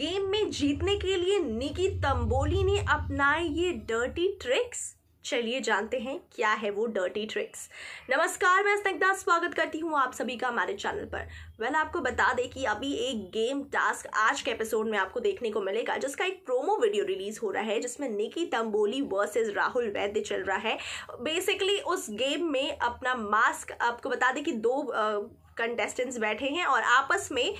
game में जीतने के लिए निकी तंबोली ने अपनाए ये डर्टी ट्रिक्स चलिए जानते हैं क्या है वो डर्टी ट्रिक्स नमस्कार मैं स्निग्धा स्वागत करती हूँ आप सभी का हमारे चैनल पर वेल well, आपको बता दें कि अभी एक गेम टास्क आज के एपिसोड में आपको देखने को मिलेगा जिसका एक प्रोमो वीडियो रिलीज हो रहा है जिसमें निकी तंबोली वर्सेस राहुल वैद्य चल रहा है बेसिकली उस गेम में अपना मास्क आपको बता दें कि दो आ, कंटेस्टेंट्स बैठे हैं और आपस में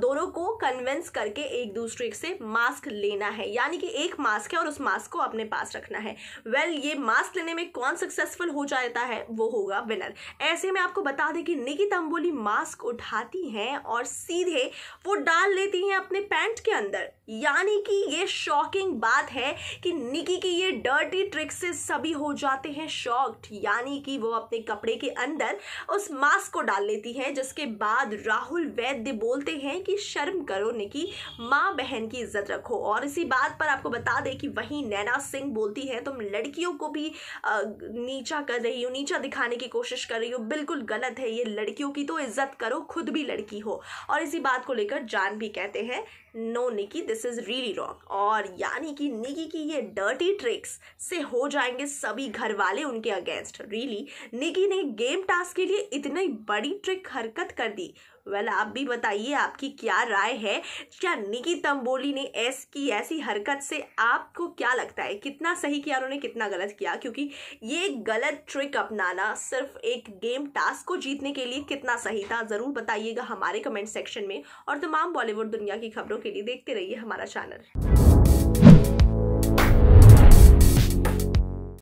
दोनों को कन्विंस करके एक दूसरे से मास्क लेना है यानी कि एक मास्क है और उस मास्क को अपने पास रखना है वेल well, ये मास्क लेने में कौन सक्सेसफुल हो जाता है वो होगा विनर ऐसे में आपको बता दें कि निकी तंबोली मास्क उठाती हैं और सीधे वो डाल लेती हैं अपने पैंट के अंदर यानी कि ये शॉकिंग बात है कि निकी की ये डर्टी ट्रिक से सभी हो जाते हैं शॉक्ड यानी कि वो अपने कपड़े के अंदर उस मास्क को डाल लेती है जिसके बाद राहुल वैद्य बोलते हैं कि शर्म करो निकी माँ बहन की इज्जत रखो और इसी बात पर आपको बता दें कि वहीं नैना सिंह बोलती है तुम लड़कियों को भी नीचा कर रही हो नीचा दिखाने की कोशिश कर रही हो बिल्कुल गलत है ये लड़कियों की तो इज्जत करो खुद भी लड़की हो और इसी बात को लेकर जान भी कहते हैं नो निकी दिस इज़ रियली रॉन्ग और यानी कि निकी की ये डर्टी ट्रिक्स से हो जाएंगे सभी घर वाले उनके अगेंस्ट रियली really, निकी ने गेम टास्क के लिए इतनी बड़ी ट्रिक हरकत कर दी वेल well, आप भी बताइए आपकी क्या राय है क्या निकी तंबोली ने एस की ऐसी हरकत से आपको क्या लगता है कितना सही किया उन्होंने कितना गलत किया क्योंकि ये गलत ट्रिक अपनाना सिर्फ एक गेम टास्क को जीतने के लिए कितना सही था ज़रूर बताइएगा हमारे कमेंट सेक्शन में और तमाम बॉलीवुड दुनिया की खबरों के लिए देखते रहिए हमारा चैनल